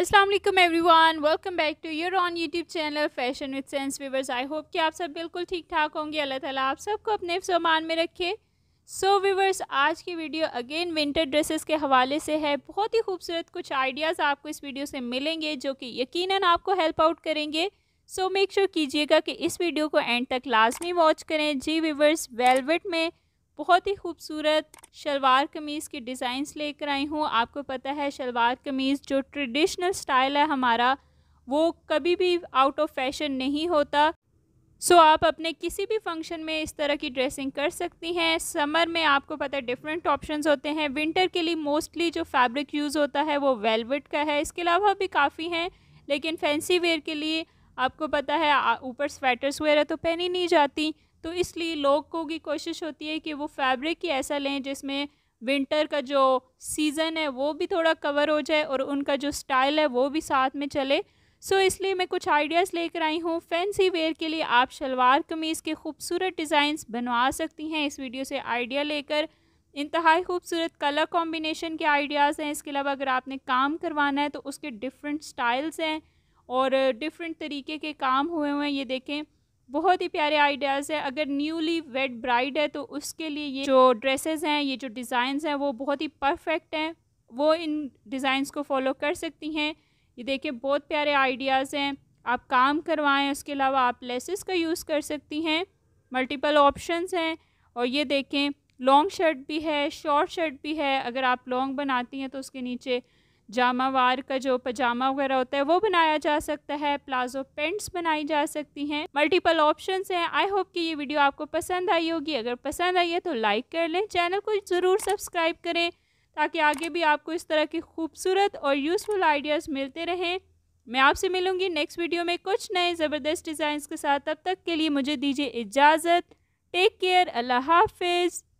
Aslam everyone welcome back to your own YouTube channel fashion with sense viewers I hope कि आप सब बिल्कुल ठीक ठाक होंगे अल्लाह ताला आप सबको अपने सामान में रखे सो so, वीवर्स आज की वीडियो अगेन विंटर ड्रेसेस के हवाले से है बहुत ही खूबसूरत कुछ आइडियाज़ आपको इस वीडियो से मिलेंगे जो कि यकीन आपको हेल्प आउट करेंगे सो मेक श्योर कीजिएगा कि इस वीडियो को एंड तक लाजमी वॉच करें जी वीवर्स वेलवेट में बहुत ही खूबसूरत शलवार कमीज़ की डिज़ाइंस लेकर आई हूँ आपको पता है शलवार कमीज़ जो ट्रेडिशनल स्टाइल है हमारा वो कभी भी आउट ऑफ फैशन नहीं होता सो so, आप अपने किसी भी फंक्शन में इस तरह की ड्रेसिंग कर सकती हैं समर में आपको पता है डिफरेंट ऑप्शंस होते हैं विंटर के लिए मोस्टली जो फैब्रिक यूज़ होता है वो वेलवेट का है इसके अलावा भी काफ़ी हैं लेकिन फैंसी वेयर के लिए आपको पता है ऊपर स्वेटर्स वगैरह तो पहनी नहीं जाती तो इसलिए लोग को की कोशिश होती है कि वो फैब्रिक ही ऐसा लें जिसमें विंटर का जो सीज़न है वो भी थोड़ा कवर हो जाए और उनका जो स्टाइल है वो भी साथ में चले सो so, इसलिए मैं कुछ आइडियाज़ लेकर आई हूँ फैंसी वेयर के लिए आप शलवार कमीज़ के खूबसूरत डिज़ाइंस बनवा सकती हैं इस वीडियो से आइडिया लेकर इंतहाई खूबसूरत कलर कॉम्बिनेशन के आइडियाज़ हैं इसके अलावा अगर आपने काम करवाना है तो उसके डिफरेंट स्टाइल्स हैं और डिफरेंट तरीके के काम हुए हुए हैं ये देखें बहुत ही प्यारे आइडियाज़ हैं अगर न्यूली वेड ब्राइड है तो उसके लिए ये जो ड्रेसेस हैं ये जो डिज़ाइंस हैं वो बहुत ही परफेक्ट हैं वो इन डिज़ाइंस को फॉलो कर सकती हैं ये देखिए बहुत प्यारे आइडियाज़ हैं आप काम करवाएं उसके अलावा आप लेसेस का यूज़ कर सकती हैं मल्टीपल ऑप्शंस हैं और ये देखें लॉन्ग शर्ट भी है शॉर्ट शर्ट भी है अगर आप लॉन्ग बनाती हैं तो उसके नीचे जामा वार का जो पजामा वगैरह होता है वो बनाया जा सकता है प्लाजो पेंट्स बनाई जा सकती हैं मल्टीपल ऑप्शंस हैं आई होप कि ये वीडियो आपको पसंद आई होगी अगर पसंद आई है तो लाइक कर लें चैनल को ज़रूर सब्सक्राइब करें ताकि आगे भी आपको इस तरह के खूबसूरत और यूज़फुल आइडियाज़ मिलते रहें मैं आपसे मिलूँगी नेक्स्ट वीडियो में कुछ नए ज़बरदस्त डिज़ाइंस के साथ तब तक के लिए मुझे दीजिए इजाज़त टेक केयर अल्लाह हाफिज़